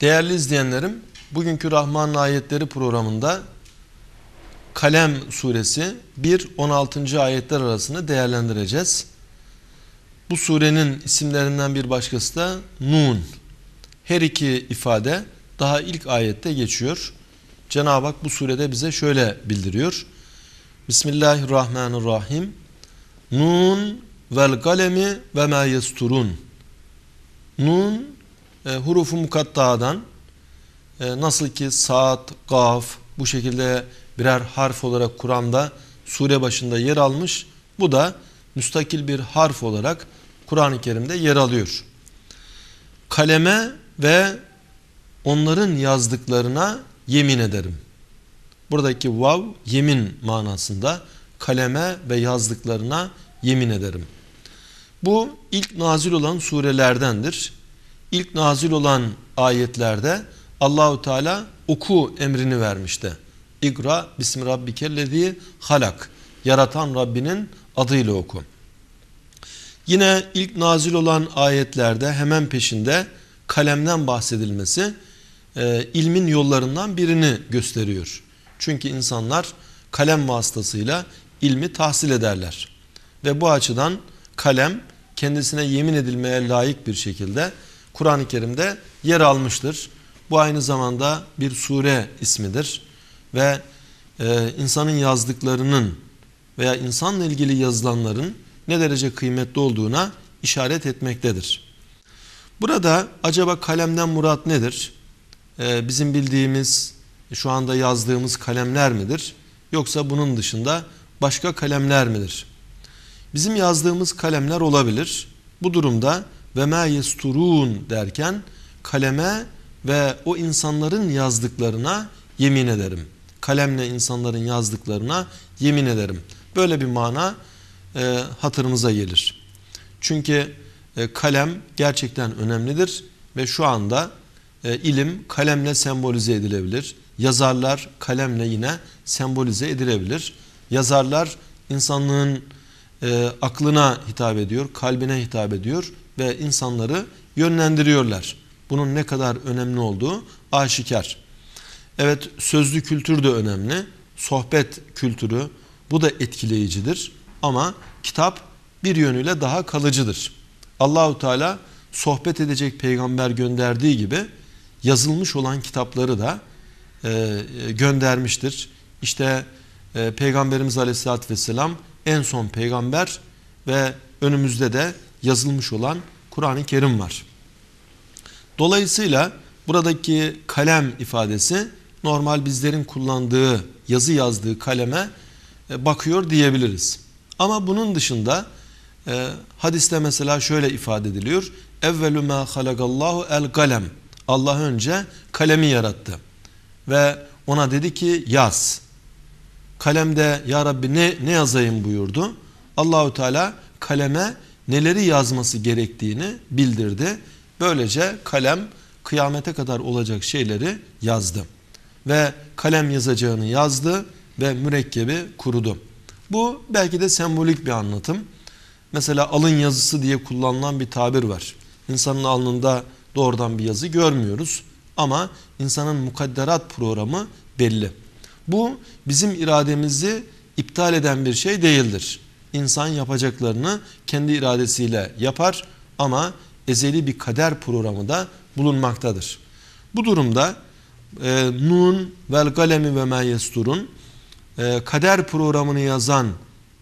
Değerli izleyenlerim, bugünkü Rahman Ayetleri programında Kalem suresi 1-16. ayetler arasını değerlendireceğiz. Bu surenin isimlerinden bir başkası da Nun. Her iki ifade daha ilk ayette geçiyor. Cenab-ı Hak bu surede bize şöyle bildiriyor. Bismillahirrahmanirrahim. Nun vel kalemi ve ma yesturun. Nun e, hurufu mukatta'dan e, nasıl ki saat, gaf bu şekilde birer harf olarak Kur'an'da sure başında yer almış. Bu da müstakil bir harf olarak Kur'an-ı Kerim'de yer alıyor. Kaleme ve onların yazdıklarına yemin ederim. Buradaki vav yemin manasında kaleme ve yazdıklarına yemin ederim. Bu ilk nazil olan surelerdendir ilk nazil olan ayetlerde Allahu Teala oku emrini vermişti. İkra bismi rabbikellezi halak. Yaratan Rabbinin adıyla oku. Yine ilk nazil olan ayetlerde hemen peşinde kalemden bahsedilmesi e, ilmin yollarından birini gösteriyor. Çünkü insanlar kalem vasıtasıyla ilmi tahsil ederler. Ve bu açıdan kalem kendisine yemin edilmeye layık bir şekilde Kur'an-ı Kerim'de yer almıştır. Bu aynı zamanda bir sure ismidir ve e, insanın yazdıklarının veya insanla ilgili yazılanların ne derece kıymetli olduğuna işaret etmektedir. Burada acaba kalemden murat nedir? Ee, bizim bildiğimiz şu anda yazdığımız kalemler midir? Yoksa bunun dışında başka kalemler midir? Bizim yazdığımız kalemler olabilir. Bu durumda ve ma yesturun derken kaleme ve o insanların yazdıklarına yemin ederim. Kalemle insanların yazdıklarına yemin ederim. Böyle bir mana e, hatırımıza gelir. Çünkü e, kalem gerçekten önemlidir ve şu anda e, ilim kalemle sembolize edilebilir. Yazarlar kalemle yine sembolize edilebilir. Yazarlar insanlığın e, aklına hitap ediyor, kalbine hitap ediyor ve insanları yönlendiriyorlar. Bunun ne kadar önemli olduğu aşikar. Evet sözlü kültür de önemli. Sohbet kültürü bu da etkileyicidir. Ama kitap bir yönüyle daha kalıcıdır. Allahu Teala sohbet edecek peygamber gönderdiği gibi yazılmış olan kitapları da e, e göndermiştir. İşte e, Peygamberimiz Aleyhisselatü Vesselam en son peygamber ve önümüzde de yazılmış olan Kur'an-ı Kerim var. Dolayısıyla buradaki kalem ifadesi normal bizlerin kullandığı, yazı yazdığı kaleme e, bakıyor diyebiliriz. Ama bunun dışında e, hadiste mesela şöyle ifade ediliyor. Evvelü mâ halagallahu el kalem. Allah önce kalemi yarattı. Ve ona dedi ki yaz. Kalemde ya Rabbi ne, ne yazayım buyurdu. Allahü Teala kaleme neleri yazması gerektiğini bildirdi. Böylece kalem kıyamete kadar olacak şeyleri yazdı. Ve kalem yazacağını yazdı ve mürekkebi kurudu. Bu belki de sembolik bir anlatım. Mesela alın yazısı diye kullanılan bir tabir var. İnsanın alnında doğrudan bir yazı görmüyoruz ama insanın mukadderat programı belli. Bu bizim irademizi iptal eden bir şey değildir insan yapacaklarını kendi iradesiyle yapar ama ezeli bir kader programı da bulunmaktadır. Bu durumda e, Nun vel galemi ve meyesturun e, kader programını yazan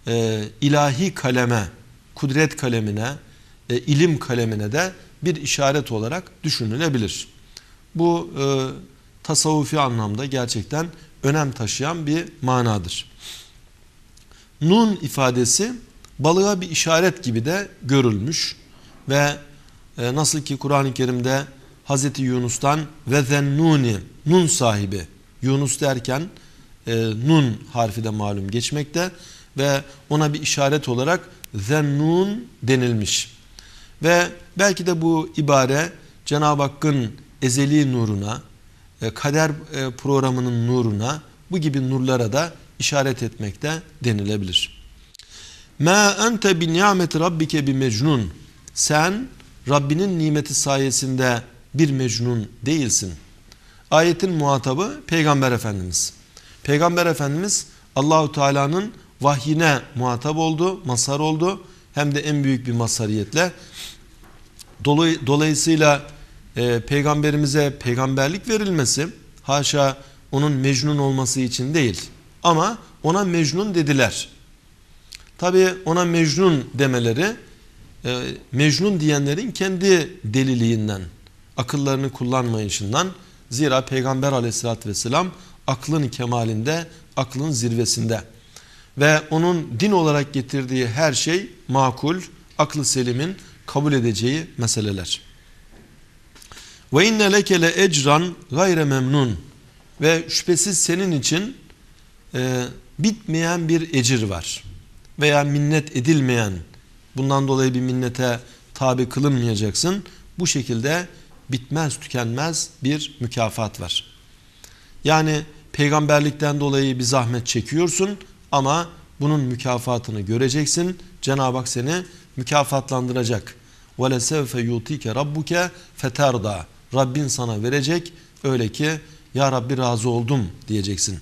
e, ilahi kaleme, kudret kalemine, e, ilim kalemine de bir işaret olarak düşünülebilir. Bu e, tasavvufi anlamda gerçekten önem taşıyan bir manadır nun ifadesi balığa bir işaret gibi de görülmüş ve e, nasıl ki Kur'an-ı Kerim'de Hz. Yunus'tan ve zennuni nun sahibi Yunus derken e, nun harfi de malum geçmekte ve ona bir işaret olarak zennun denilmiş. Ve belki de bu ibare Cenab-ı Hakk'ın ezeli nuruna, e, kader e, programının nuruna bu gibi nurlara da işaret etmekte denilebilir. Ma ente bi ni'meti rabbike bi mecnun. Sen Rabbinin nimeti sayesinde bir mecnun değilsin. Ayetin muhatabı Peygamber Efendimiz. Peygamber Efendimiz Allahu Teala'nın vahyine muhatap oldu, masar oldu. Hem de en büyük bir masariyetle. Dolayısıyla e, peygamberimize peygamberlik verilmesi haşa onun mecnun olması için değil. Ama ona Mecnun dediler. Tabi ona Mecnun demeleri e, Mecnun diyenlerin kendi deliliğinden, akıllarını kullanmayışından. Zira Peygamber aleyhissalatü vesselam aklın kemalinde, aklın zirvesinde. Ve onun din olarak getirdiği her şey makul, aklı selimin kabul edeceği meseleler. Ve inne leke le ecran gayre memnun. Ve şüphesiz senin için e, bitmeyen bir ecir var. Veya minnet edilmeyen, bundan dolayı bir minnete tabi kılınmayacaksın. Bu şekilde bitmez tükenmez bir mükafat var. Yani peygamberlikten dolayı bir zahmet çekiyorsun ama bunun mükafatını göreceksin. Cenab-ı Hak seni mükafatlandıracak. وَلَسَوْفَ يُوتِيكَ رَبُّكَ فَتَرْضَى Rabbin sana verecek öyle ki ya Rabbi razı oldum diyeceksin.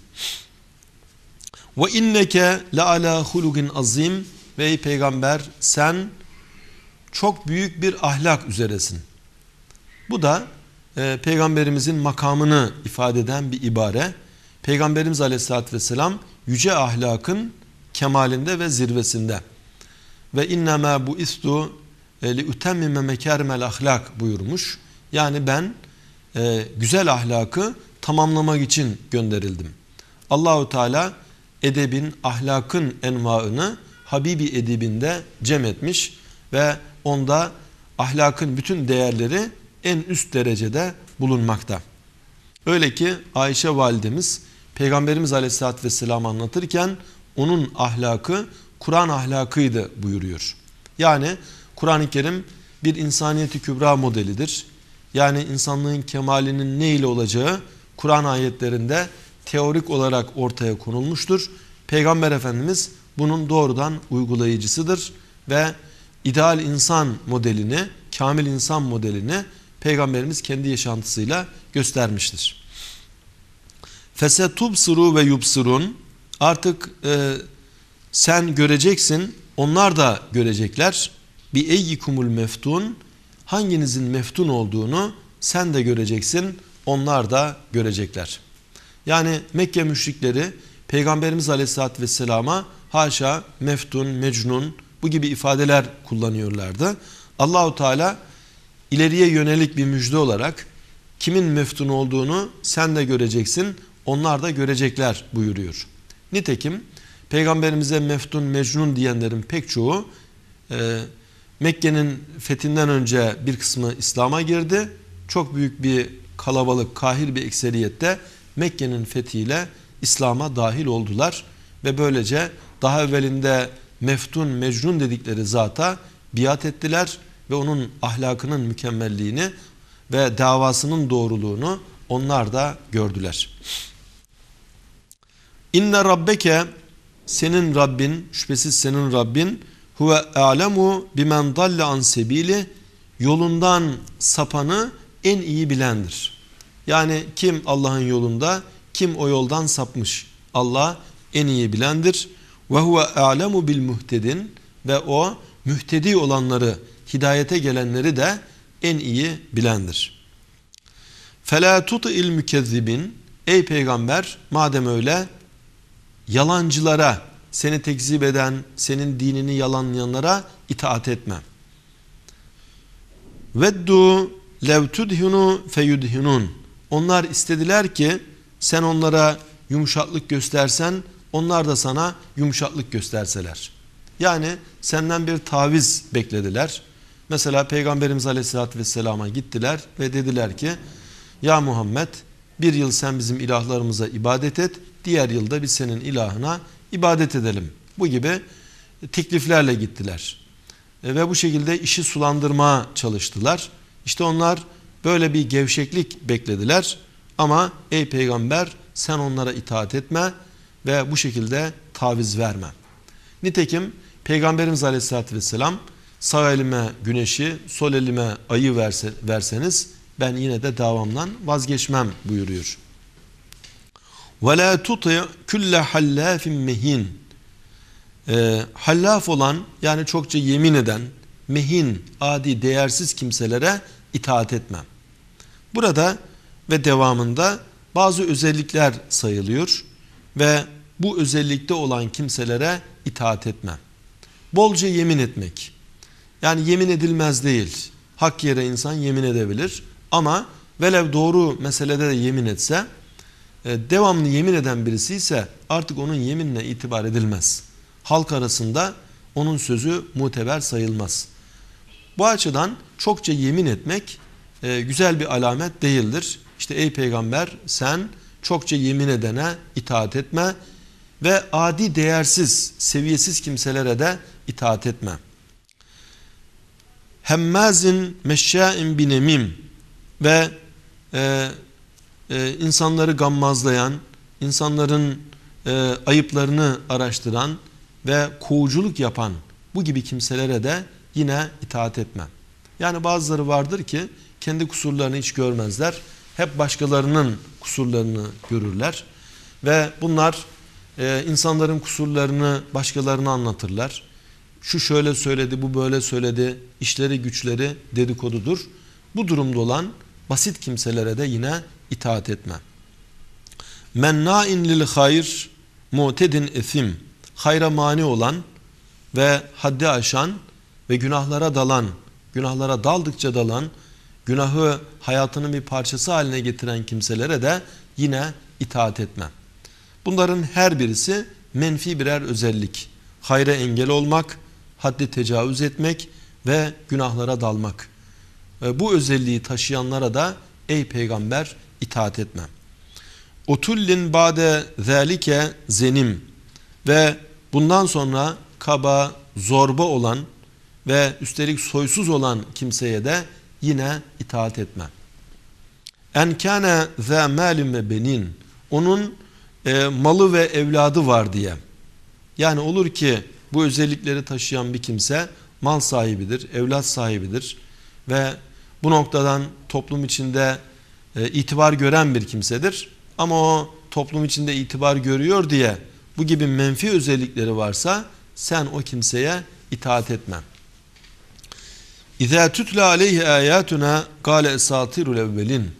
Ve inneke le ala hulugin azim ve ey peygamber sen çok büyük bir ahlak üzeresin. Bu da e, peygamberimizin makamını ifade eden bir ibare. Peygamberimiz aleyhissalatü vesselam yüce ahlakın kemalinde ve zirvesinde. Ve innema bu istu e, li utemmime mekermel ahlak buyurmuş. Yani ben e, güzel ahlakı tamamlamak için gönderildim. Allahu Teala edebin, ahlakın envaını Habibi edebinde cem etmiş ve onda ahlakın bütün değerleri en üst derecede bulunmakta. Öyle ki Ayşe validemiz Peygamberimiz Aleyhisselatü vesselam anlatırken onun ahlakı Kur'an ahlakıydı buyuruyor. Yani Kur'an-ı Kerim bir insaniyeti kübra modelidir. Yani insanlığın kemalinin ne ile olacağı Kur'an ayetlerinde teorik olarak ortaya konulmuştur. Peygamber Efendimiz bunun doğrudan uygulayıcısıdır ve ideal insan modelini, kamil insan modelini Peygamberimiz kendi yaşantısıyla göstermiştir. Fesetub Fesetubsuru ve yubsurun artık e, sen göreceksin onlar da görecekler. Bi eyyikumul meftun hanginizin meftun olduğunu sen de göreceksin onlar da görecekler. Yani Mekke müşrikleri Peygamberimiz Aleyhisselatü Vesselam'a haşa, meftun, mecnun bu gibi ifadeler kullanıyorlardı. Allahu Teala ileriye yönelik bir müjde olarak kimin meftun olduğunu sen de göreceksin, onlar da görecekler buyuruyor. Nitekim Peygamberimize meftun, mecnun diyenlerin pek çoğu e, Mekke'nin fethinden önce bir kısmı İslam'a girdi. Çok büyük bir kalabalık, kahir bir ekseriyette Mekke'nin fethiyle İslam'a dahil oldular ve böylece daha evvelinde meftun mecnun dedikleri zata biat ettiler ve onun ahlakının mükemmelliğini ve davasının doğruluğunu onlar da gördüler. İnne rabbeke senin Rabbin şüphesiz senin Rabbin huve alemu bimen dalle an sebili yolundan sapanı en iyi bilendir. Yani kim Allah'ın yolunda, kim o yoldan sapmış. Allah en iyi bilendir. Ve huve a'lemu bil muhtedin ve o mühtedi olanları, hidayete gelenleri de en iyi bilendir. Fela tuti'il mükezzibin Ey peygamber madem öyle yalancılara seni tekzip eden, senin dinini yalanlayanlara itaat etme. Veddu lev tudhinu feyudhinun onlar istediler ki sen onlara yumuşaklık göstersen onlar da sana yumuşaklık gösterseler. Yani senden bir taviz beklediler. Mesela Peygamberimiz Aleyhisselatü Vesselam'a gittiler ve dediler ki Ya Muhammed bir yıl sen bizim ilahlarımıza ibadet et diğer yılda biz senin ilahına ibadet edelim. Bu gibi tekliflerle gittiler. E, ve bu şekilde işi sulandırmaya çalıştılar. İşte onlar Böyle bir gevşeklik beklediler. Ama ey peygamber sen onlara itaat etme ve bu şekilde taviz verme. Nitekim Peygamberimiz Aleyhisselatü Vesselam sağ elime güneşi, sol elime ayı verse, verseniz ben yine de davamdan vazgeçmem buyuruyor. وَلَا تُطِعْ كُلَّ حَلَّافٍ مَهِينَ Hallaf olan yani çokça yemin eden, mehin, adi, değersiz kimselere itaat etmem. Burada ve devamında bazı özellikler sayılıyor ve bu özellikte olan kimselere itaat etmem. Bolca yemin etmek. Yani yemin edilmez değil. Hak yere insan yemin edebilir ama velev doğru meselede de yemin etse e, devamlı yemin eden birisi ise artık onun yeminle itibar edilmez. Halk arasında onun sözü muteber sayılmaz. Bu açıdan çokça yemin etmek e, güzel bir alamet değildir. İşte ey peygamber sen çokça yemin edene itaat etme ve adi değersiz, seviyesiz kimselere de itaat etme. Hemmazin meşşâin binemim ve e, e, insanları gammazlayan, insanların e, ayıplarını araştıran ve kovuculuk yapan bu gibi kimselere de yine itaat etmem. Yani bazıları vardır ki kendi kusurlarını hiç görmezler. Hep başkalarının kusurlarını görürler. Ve bunlar e, insanların kusurlarını başkalarına anlatırlar. Şu şöyle söyledi, bu böyle söyledi, işleri güçleri dedikodudur. Bu durumda olan basit kimselere de yine itaat etme. Mennain lil hayr mu'tedin esim. Hayra mani olan ve haddi aşan ve günahlara dalan günahlara daldıkça dalan, günahı hayatının bir parçası haline getiren kimselere de yine itaat etmem. Bunların her birisi menfi birer özellik. Hayra engel olmak, haddi tecavüz etmek ve günahlara dalmak. Bu özelliği taşıyanlara da ey peygamber itaat etmem. Otullin bade zelike zenim ve bundan sonra kaba, zorba olan ve üstelik soysuz olan kimseye de yine itaat etme. En kâne zâ mâlim ve benin. Onun e, malı ve evladı var diye. Yani olur ki bu özellikleri taşıyan bir kimse mal sahibidir, evlat sahibidir ve bu noktadan toplum içinde e, itibar gören bir kimsedir. Ama o toplum içinde itibar görüyor diye bu gibi menfi özellikleri varsa sen o kimseye itaat etmem. İza tutla aleyhi ayatuna kâle esatirul evvelin.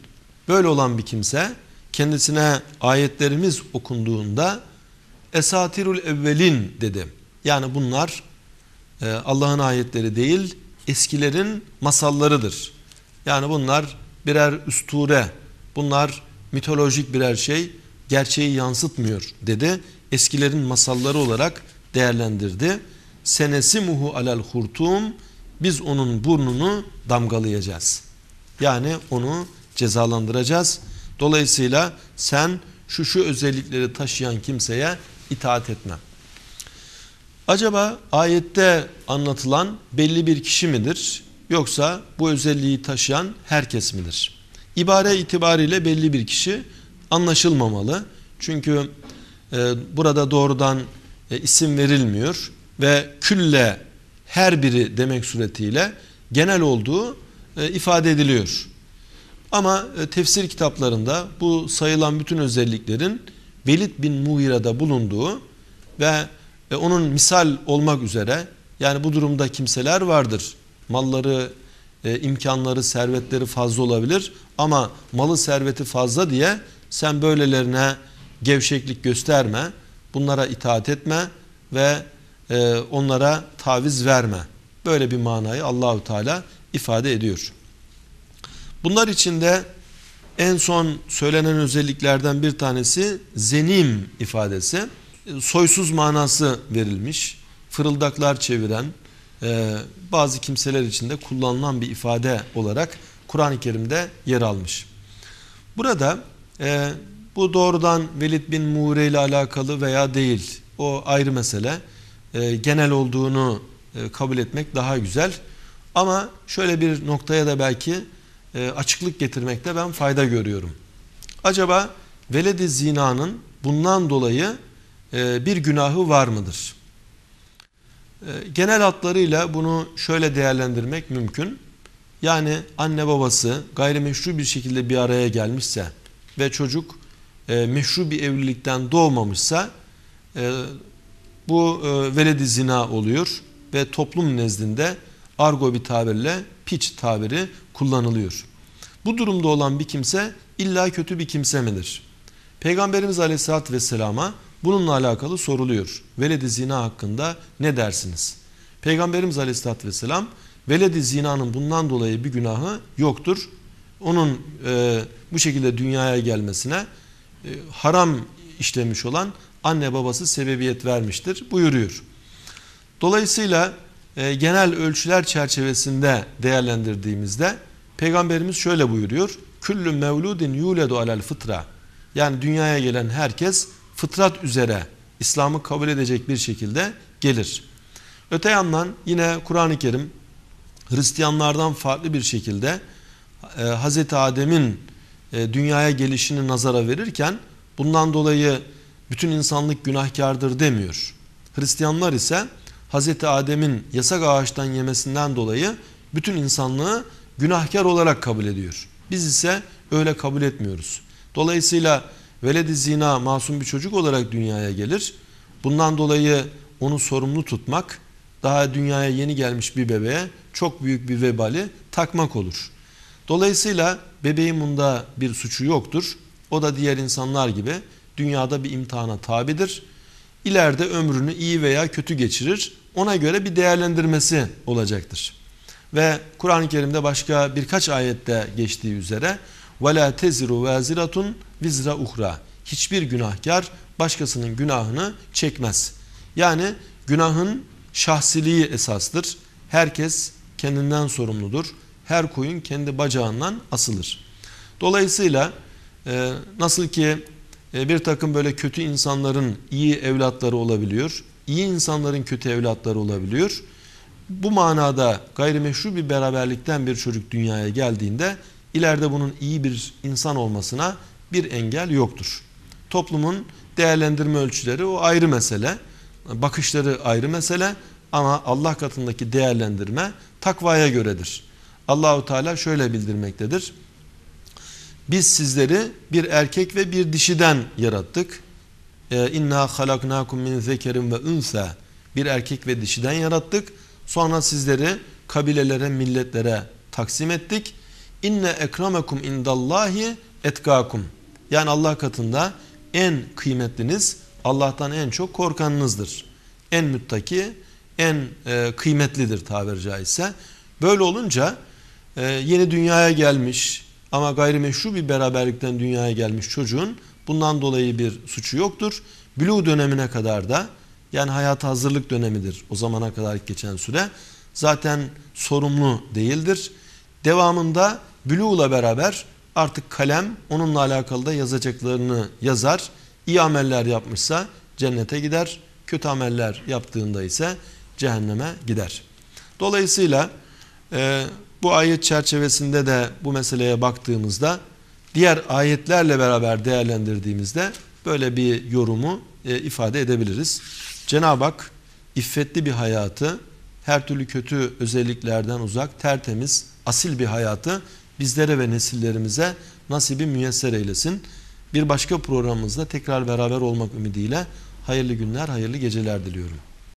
Böyle olan bir kimse kendisine ayetlerimiz okunduğunda esatirul evvelin dedi. Yani bunlar e, Allah'ın ayetleri değil eskilerin masallarıdır. Yani bunlar birer üsture, bunlar mitolojik birer şey, gerçeği yansıtmıyor dedi. Eskilerin masalları olarak değerlendirdi. Senesi muhu alal hurtum biz onun burnunu damgalayacağız. Yani onu cezalandıracağız. Dolayısıyla sen şu şu özellikleri taşıyan kimseye itaat etme. Acaba ayette anlatılan belli bir kişi midir? Yoksa bu özelliği taşıyan herkes midir? İbare itibariyle belli bir kişi anlaşılmamalı. Çünkü e, burada doğrudan e, isim verilmiyor ve külle her biri demek suretiyle genel olduğu e, ifade ediliyor. Ama e, tefsir kitaplarında bu sayılan bütün özelliklerin Velid bin Muğira'da bulunduğu ve e, onun misal olmak üzere yani bu durumda kimseler vardır. Malları, imkanları, servetleri fazla olabilir ama malı serveti fazla diye sen böylelerine gevşeklik gösterme, bunlara itaat etme ve e, onlara taviz verme. Böyle bir manayı Allahu Teala ifade ediyor. Bunlar içinde en son söylenen özelliklerden bir tanesi zenim ifadesi. E, soysuz manası verilmiş. Fırıldaklar çeviren e, bazı kimseler için de kullanılan bir ifade olarak Kur'an-ı Kerim'de yer almış. Burada bu doğrudan Velid bin Mure ile alakalı veya değil o ayrı mesele. E, genel olduğunu e, kabul etmek daha güzel. Ama şöyle bir noktaya da belki e, açıklık getirmekte ben fayda görüyorum. Acaba veled zinanın bundan dolayı bir günahı var mıdır? E, genel hatlarıyla bunu şöyle değerlendirmek mümkün. Yani anne babası gayrimeşru bir şekilde bir araya gelmişse ve çocuk e, meşru bir evlilikten doğmamışsa bu e, veledi zina oluyor ve toplum nezdinde argo bir tabirle piç tabiri kullanılıyor. Bu durumda olan bir kimse illa kötü bir kimse midir? Peygamberimiz aleyhissalatü vesselama bununla alakalı soruluyor. Veledi zina hakkında ne dersiniz? Peygamberimiz aleyhissalatü vesselam veledi zinanın bundan dolayı bir günahı yoktur. Onun e, bu şekilde dünyaya gelmesine e, haram işlemiş olan anne babası sebebiyet vermiştir buyuruyor. Dolayısıyla e, genel ölçüler çerçevesinde değerlendirdiğimizde Peygamberimiz şöyle buyuruyor. Küllü mevludin yuledu alel fıtra. Yani dünyaya gelen herkes fıtrat üzere İslam'ı kabul edecek bir şekilde gelir. Öte yandan yine Kur'an-ı Kerim Hristiyanlardan farklı bir şekilde e, Hz. Adem'in e, dünyaya gelişini nazara verirken bundan dolayı bütün insanlık günahkardır demiyor. Hristiyanlar ise Hz. Adem'in yasak ağaçtan yemesinden dolayı bütün insanlığı günahkar olarak kabul ediyor. Biz ise öyle kabul etmiyoruz. Dolayısıyla veled zina masum bir çocuk olarak dünyaya gelir. Bundan dolayı onu sorumlu tutmak daha dünyaya yeni gelmiş bir bebeğe çok büyük bir vebali takmak olur. Dolayısıyla bebeğin bunda bir suçu yoktur. O da diğer insanlar gibi dünyada bir imtihana tabidir. İleride ömrünü iyi veya kötü geçirir. Ona göre bir değerlendirmesi olacaktır. Ve Kur'an-ı Kerim'de başka birkaç ayette geçtiği üzere وَلَا تَزِرُ وَازِرَةٌ vizra uhra. Hiçbir günahkar başkasının günahını çekmez. Yani günahın şahsiliği esastır. Herkes kendinden sorumludur. Her koyun kendi bacağından asılır. Dolayısıyla e, nasıl ki ee, bir takım böyle kötü insanların iyi evlatları olabiliyor. İyi insanların kötü evlatları olabiliyor. Bu manada gayrimeşru bir beraberlikten bir çocuk dünyaya geldiğinde ileride bunun iyi bir insan olmasına bir engel yoktur. Toplumun değerlendirme ölçüleri o ayrı mesele. Bakışları ayrı mesele ama Allah katındaki değerlendirme takvaya göredir. Allahu Teala şöyle bildirmektedir biz sizleri bir erkek ve bir dişiden yarattık. Ee, inna halaknakum min zekerin ve ünse Bir erkek ve dişiden yarattık. Sonra sizleri kabilelere, milletlere taksim ettik. İnne ekramekum indallahi etkakum. Yani Allah katında en kıymetliniz Allah'tan en çok korkanınızdır. En müttaki, en e, kıymetlidir tabiri caizse. Böyle olunca e, yeni dünyaya gelmiş, ama gayrimeşru bir beraberlikten dünyaya gelmiş çocuğun bundan dolayı bir suçu yoktur. Bülü dönemine kadar da yani hayata hazırlık dönemidir o zamana kadar geçen süre. Zaten sorumlu değildir. Devamında ile beraber artık kalem onunla alakalı da yazacaklarını yazar. İyi ameller yapmışsa cennete gider. Kötü ameller yaptığında ise cehenneme gider. Dolayısıyla e, bu ayet çerçevesinde de bu meseleye baktığımızda diğer ayetlerle beraber değerlendirdiğimizde böyle bir yorumu e, ifade edebiliriz. Cenab-ı Hak iffetli bir hayatı, her türlü kötü özelliklerden uzak, tertemiz, asil bir hayatı bizlere ve nesillerimize nasibi müyesser eylesin. Bir başka programımızda tekrar beraber olmak ümidiyle hayırlı günler, hayırlı geceler diliyorum.